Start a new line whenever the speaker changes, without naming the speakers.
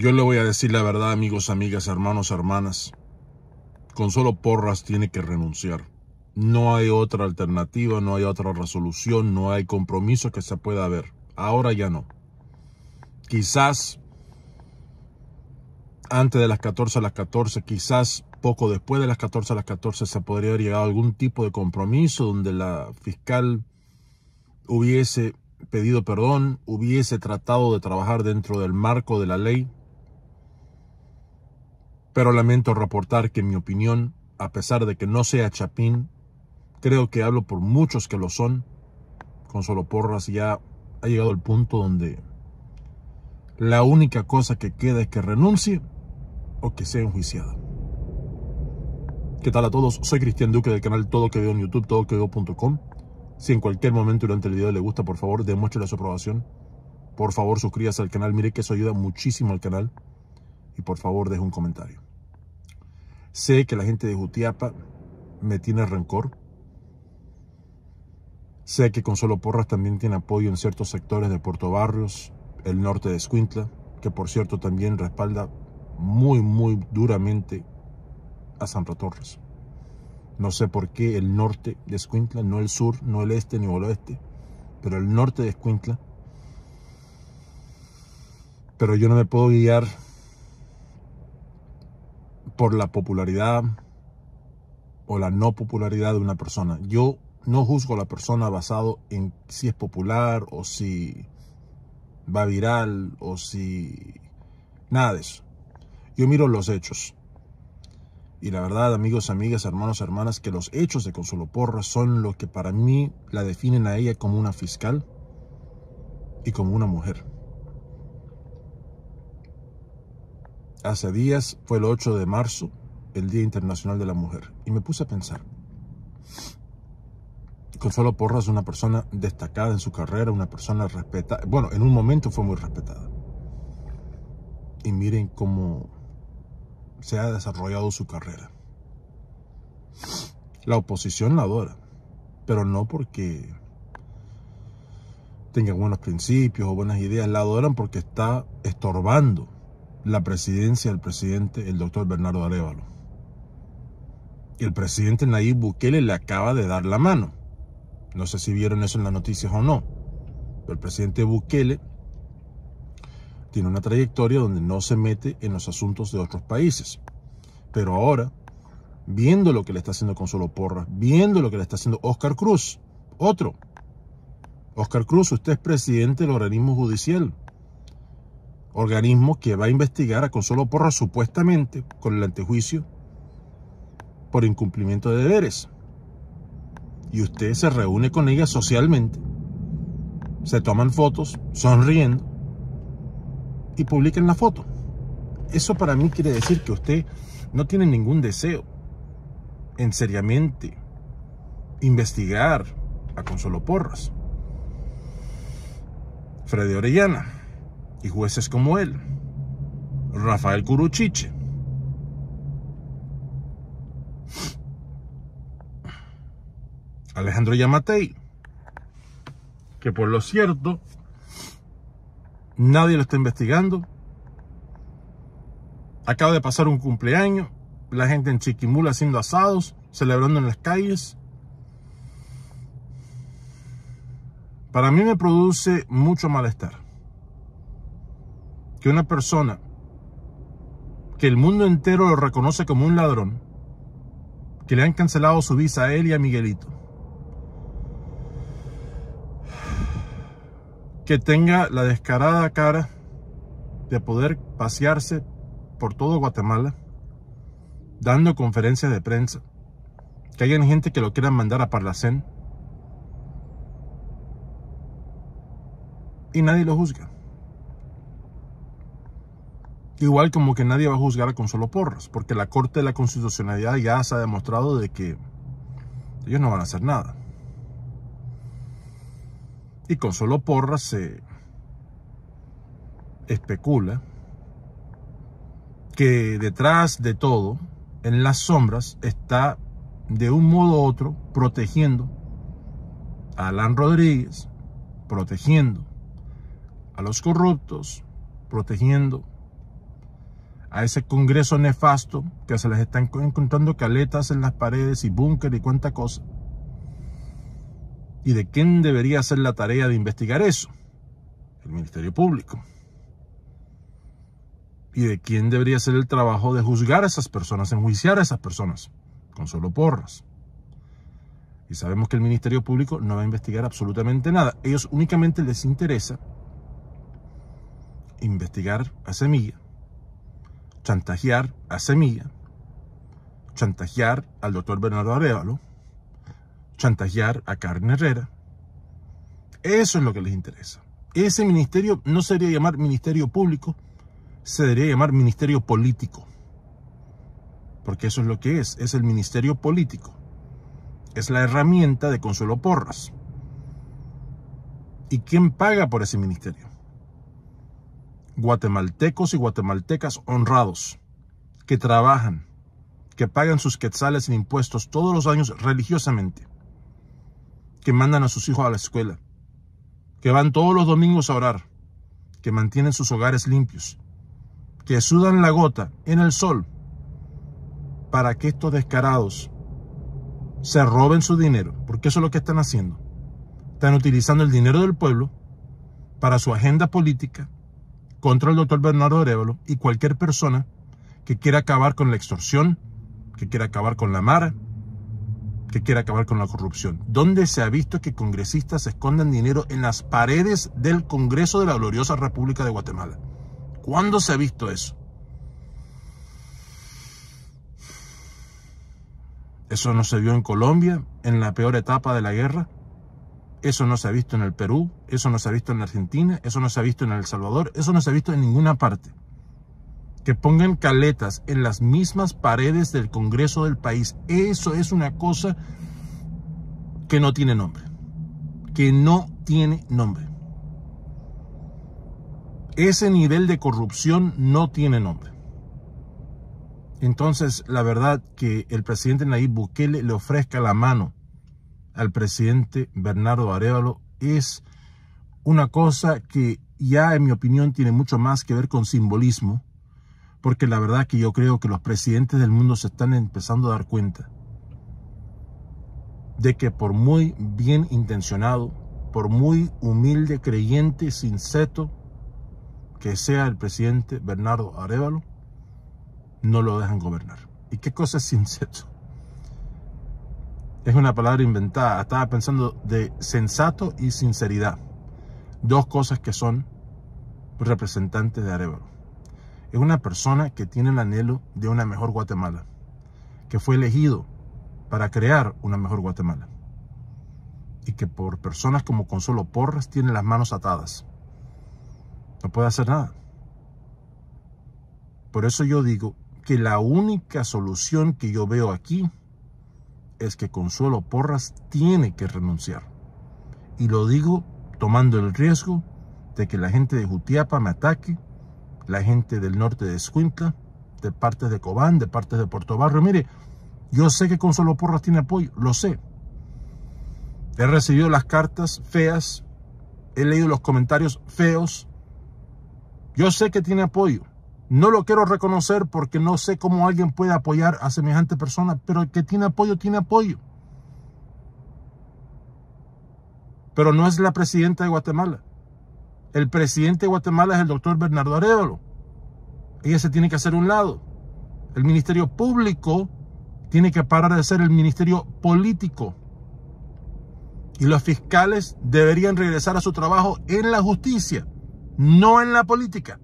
Yo le voy a decir la verdad, amigos, amigas, hermanos, hermanas. Con solo Porras tiene que renunciar. No hay otra alternativa, no hay otra resolución, no hay compromiso que se pueda ver. Ahora ya no. Quizás antes de las 14 a las 14, quizás poco después de las 14 a las 14 se podría haber llegado a algún tipo de compromiso donde la fiscal hubiese pedido perdón, hubiese tratado de trabajar dentro del marco de la ley, pero lamento reportar que mi opinión, a pesar de que no sea Chapín, creo que hablo por muchos que lo son, con solo Porras ya ha llegado el punto donde la única cosa que queda es que renuncie o que sea enjuiciada. ¿Qué tal a todos? Soy Cristian Duque del canal Todo Que Veo en YouTube, todoqueveo.com. Si en cualquier momento durante el video le gusta, por favor, demuéstrele su aprobación. Por favor, suscríbase al canal. Mire que eso ayuda muchísimo al canal por favor deja un comentario. Sé que la gente de Jutiapa me tiene rencor. Sé que Consuelo Porras también tiene apoyo en ciertos sectores de Puerto Barrios, el norte de Escuintla, que por cierto también respalda muy, muy duramente a Sandra Torres. No sé por qué el norte de Escuintla, no el sur, no el este ni el oeste, pero el norte de Escuintla. Pero yo no me puedo guiar por la popularidad o la no popularidad de una persona. Yo no juzgo a la persona basado en si es popular o si va viral o si... Nada de eso. Yo miro los hechos. Y la verdad, amigos, amigas, hermanos, hermanas, que los hechos de Consuelo Porra son lo que para mí la definen a ella como una fiscal y como una mujer. hace días, fue el 8 de marzo, el Día Internacional de la Mujer, y me puse a pensar. Consuelo Porras es una persona destacada en su carrera, una persona respetada. Bueno, en un momento fue muy respetada. Y miren cómo se ha desarrollado su carrera. La oposición la adora, pero no porque tenga buenos principios o buenas ideas, la adoran porque está estorbando la presidencia del presidente, el doctor Bernardo Arevalo. El presidente Nayib Bukele le acaba de dar la mano. No sé si vieron eso en las noticias o no. Pero el presidente Bukele tiene una trayectoria donde no se mete en los asuntos de otros países. Pero ahora, viendo lo que le está haciendo Consuelo Porras, viendo lo que le está haciendo Oscar Cruz, otro. Oscar Cruz, usted es presidente del organismo judicial organismo que va a investigar a Consuelo Porras supuestamente con el antejuicio por incumplimiento de deberes. Y usted se reúne con ella socialmente, se toman fotos sonriendo y publican la foto. Eso para mí quiere decir que usted no tiene ningún deseo en seriamente investigar a Consuelo Porras. Freddy Orellana y jueces como él, Rafael Curuchiche. Alejandro Yamatei, que por lo cierto, nadie lo está investigando. Acaba de pasar un cumpleaños, la gente en Chiquimula haciendo asados, celebrando en las calles. Para mí me produce mucho malestar que una persona que el mundo entero lo reconoce como un ladrón, que le han cancelado su visa a él y a Miguelito, que tenga la descarada cara de poder pasearse por todo Guatemala dando conferencias de prensa, que haya gente que lo quiera mandar a Parlacén y nadie lo juzga. Igual como que nadie va a juzgar a Consuelo Porras, porque la Corte de la Constitucionalidad ya se ha demostrado de que ellos no van a hacer nada. Y Consuelo Porras se especula que detrás de todo, en las sombras, está de un modo u otro protegiendo a Alan Rodríguez, protegiendo a los corruptos, protegiendo a ese Congreso nefasto que se les están encontrando caletas en las paredes y búnker y cuánta cosa. ¿Y de quién debería ser la tarea de investigar eso? El Ministerio Público. ¿Y de quién debería ser el trabajo de juzgar a esas personas, enjuiciar a esas personas? Con solo porras. Y sabemos que el Ministerio Público no va a investigar absolutamente nada. Ellos únicamente les interesa investigar a Semilla chantajear a Semilla, chantajear al doctor Bernardo Arevalo, chantajear a Carmen Herrera. Eso es lo que les interesa. Ese ministerio no se debería llamar ministerio público, se debería llamar ministerio político. Porque eso es lo que es, es el ministerio político. Es la herramienta de Consuelo Porras. ¿Y quién paga por ese ministerio? guatemaltecos y guatemaltecas honrados, que trabajan, que pagan sus quetzales en impuestos todos los años religiosamente, que mandan a sus hijos a la escuela, que van todos los domingos a orar, que mantienen sus hogares limpios, que sudan la gota en el sol para que estos descarados se roben su dinero, porque eso es lo que están haciendo. Están utilizando el dinero del pueblo para su agenda política, contra el doctor Bernardo Arevalo y cualquier persona que quiera acabar con la extorsión, que quiera acabar con la mara, que quiera acabar con la corrupción. ¿Dónde se ha visto que congresistas escondan dinero en las paredes del Congreso de la gloriosa República de Guatemala? ¿Cuándo se ha visto eso? Eso no se vio en Colombia, en la peor etapa de la guerra, eso no se ha visto en el Perú, eso no se ha visto en la Argentina, eso no se ha visto en El Salvador, eso no se ha visto en ninguna parte. Que pongan caletas en las mismas paredes del Congreso del país, eso es una cosa que no tiene nombre. Que no tiene nombre. Ese nivel de corrupción no tiene nombre. Entonces, la verdad que el presidente Nayib Bukele le ofrezca la mano al presidente Bernardo Arevalo es una cosa que ya en mi opinión tiene mucho más que ver con simbolismo, porque la verdad que yo creo que los presidentes del mundo se están empezando a dar cuenta de que por muy bien intencionado, por muy humilde, creyente, sinceto que sea el presidente Bernardo Arevalo, no lo dejan gobernar. ¿Y qué cosa es sinceto? es una palabra inventada. Estaba pensando de sensato y sinceridad. Dos cosas que son representantes de Arevalo. Es una persona que tiene el anhelo de una mejor Guatemala, que fue elegido para crear una mejor Guatemala y que por personas como Consuelo Porras tiene las manos atadas. No puede hacer nada. Por eso yo digo que la única solución que yo veo aquí es que Consuelo Porras tiene que renunciar. Y lo digo tomando el riesgo de que la gente de Jutiapa me ataque, la gente del norte de Escuintla, de partes de Cobán, de partes de Puerto Barrio. Mire, yo sé que Consuelo Porras tiene apoyo, lo sé. He recibido las cartas feas, he leído los comentarios feos. Yo sé que tiene apoyo. No lo quiero reconocer porque no sé cómo alguien puede apoyar a semejante persona, pero el que tiene apoyo, tiene apoyo. Pero no es la presidenta de Guatemala. El presidente de Guatemala es el doctor Bernardo Arevalo. Ella se tiene que hacer un lado. El Ministerio Público tiene que parar de ser el Ministerio Político. Y los fiscales deberían regresar a su trabajo en la justicia, no en la política.